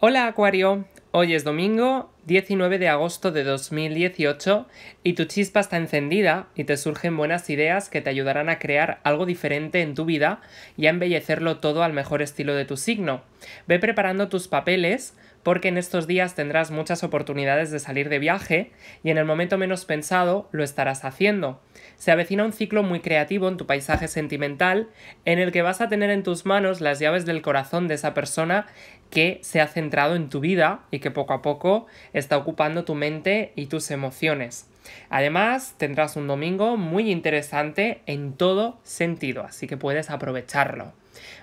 Hola Acuario, hoy es domingo 19 de agosto de 2018 y tu chispa está encendida y te surgen buenas ideas que te ayudarán a crear algo diferente en tu vida y a embellecerlo todo al mejor estilo de tu signo. Ve preparando tus papeles porque en estos días tendrás muchas oportunidades de salir de viaje y en el momento menos pensado lo estarás haciendo. Se avecina un ciclo muy creativo en tu paisaje sentimental en el que vas a tener en tus manos las llaves del corazón de esa persona que se ha centrado en tu vida y que poco a poco está ocupando tu mente y tus emociones. Además, tendrás un domingo muy interesante en todo sentido, así que puedes aprovecharlo.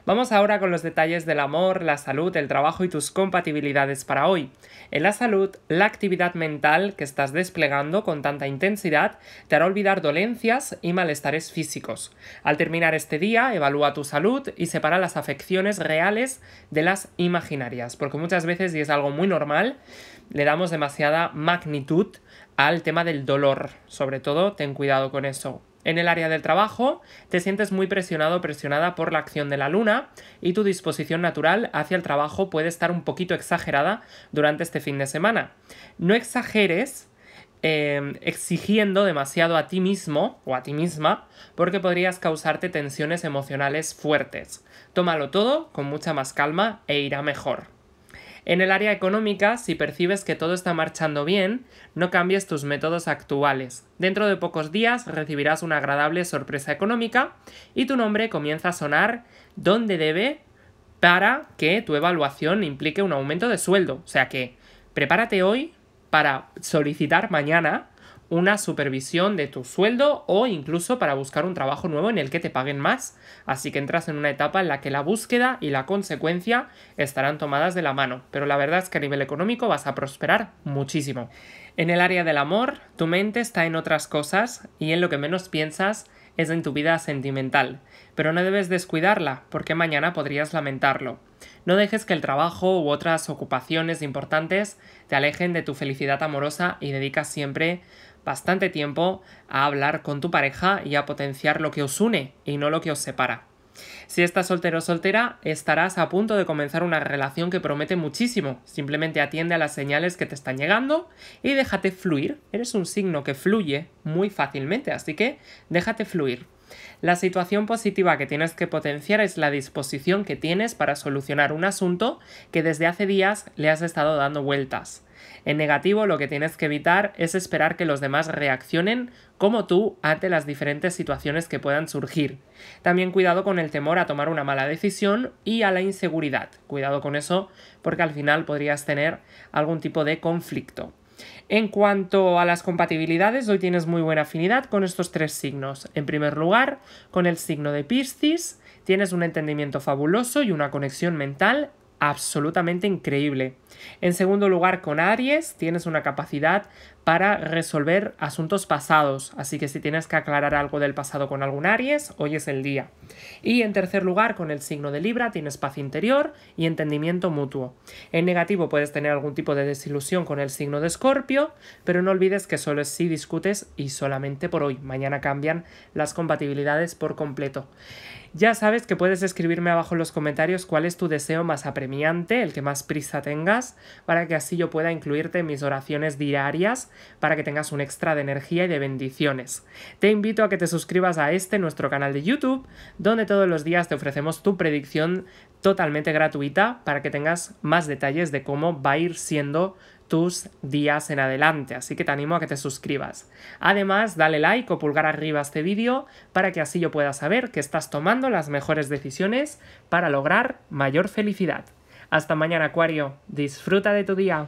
Vamos ahora con los detalles del amor, la salud, el trabajo y tus compatibilidades para hoy. En la salud, la actividad mental que estás desplegando con tanta intensidad te hará olvidar dolencias y malestares físicos. Al terminar este día, evalúa tu salud y separa las afecciones reales de las imaginarias, porque muchas veces, y es algo muy normal, le damos demasiada magnitud al tema del dolor. Sobre todo, ten cuidado con eso. En el área del trabajo, te sientes muy presionado o presionada por la acción de la luna y tu disposición natural hacia el trabajo puede estar un poquito exagerada durante este fin de semana. No exageres em, exigiendo demasiado a ti mismo o a ti misma porque podrías causarte tensiones emocionales fuertes. Tómalo todo con mucha más calma e irá mejor. En el área económica, si percibes que todo está marchando bien, no cambies tus métodos actuales. Dentro de pocos días recibirás una agradable sorpresa económica y tu nombre comienza a sonar donde debe para que tu evaluación implique un aumento de sueldo. O sea que prepárate hoy para solicitar mañana una supervisión de tu sueldo o incluso para buscar un trabajo nuevo en el que te paguen más. Así que entras en una etapa en la que la búsqueda y la consecuencia estarán tomadas de la mano. Pero la verdad es que a nivel económico vas a prosperar muchísimo. En el área del amor, tu mente está en otras cosas y en lo que menos piensas es en tu vida sentimental, pero no debes descuidarla porque mañana podrías lamentarlo. No dejes que el trabajo u otras ocupaciones importantes te alejen de tu felicidad amorosa y dedica siempre bastante tiempo a hablar con tu pareja y a potenciar lo que os une y no lo que os separa. Si estás soltero o soltera, estarás a punto de comenzar una relación que promete muchísimo. Simplemente atiende a las señales que te están llegando y déjate fluir. Eres un signo que fluye muy fácilmente, así que déjate fluir. La situación positiva que tienes que potenciar es la disposición que tienes para solucionar un asunto que desde hace días le has estado dando vueltas. En negativo, lo que tienes que evitar es esperar que los demás reaccionen como tú ante las diferentes situaciones que puedan surgir. También cuidado con el temor a tomar una mala decisión y a la inseguridad. Cuidado con eso porque al final podrías tener algún tipo de conflicto. En cuanto a las compatibilidades, hoy tienes muy buena afinidad con estos tres signos. En primer lugar, con el signo de Piscis, tienes un entendimiento fabuloso y una conexión mental absolutamente increíble. En segundo lugar, con Aries tienes una capacidad para resolver asuntos pasados, así que si tienes que aclarar algo del pasado con algún Aries, hoy es el día. Y en tercer lugar, con el signo de Libra tienes paz interior y entendimiento mutuo. En negativo puedes tener algún tipo de desilusión con el signo de Escorpio, pero no olvides que solo es si discutes y solamente por hoy. Mañana cambian las compatibilidades por completo. Ya sabes que puedes escribirme abajo en los comentarios cuál es tu deseo más apremiante, el que más prisa tengas para que así yo pueda incluirte en mis oraciones diarias, para que tengas un extra de energía y de bendiciones. Te invito a que te suscribas a este, nuestro canal de YouTube, donde todos los días te ofrecemos tu predicción totalmente gratuita para que tengas más detalles de cómo va a ir siendo tus días en adelante, así que te animo a que te suscribas. Además, dale like o pulgar arriba a este vídeo para que así yo pueda saber que estás tomando las mejores decisiones para lograr mayor felicidad. Hasta mañana, Acuario. Disfruta de tu día.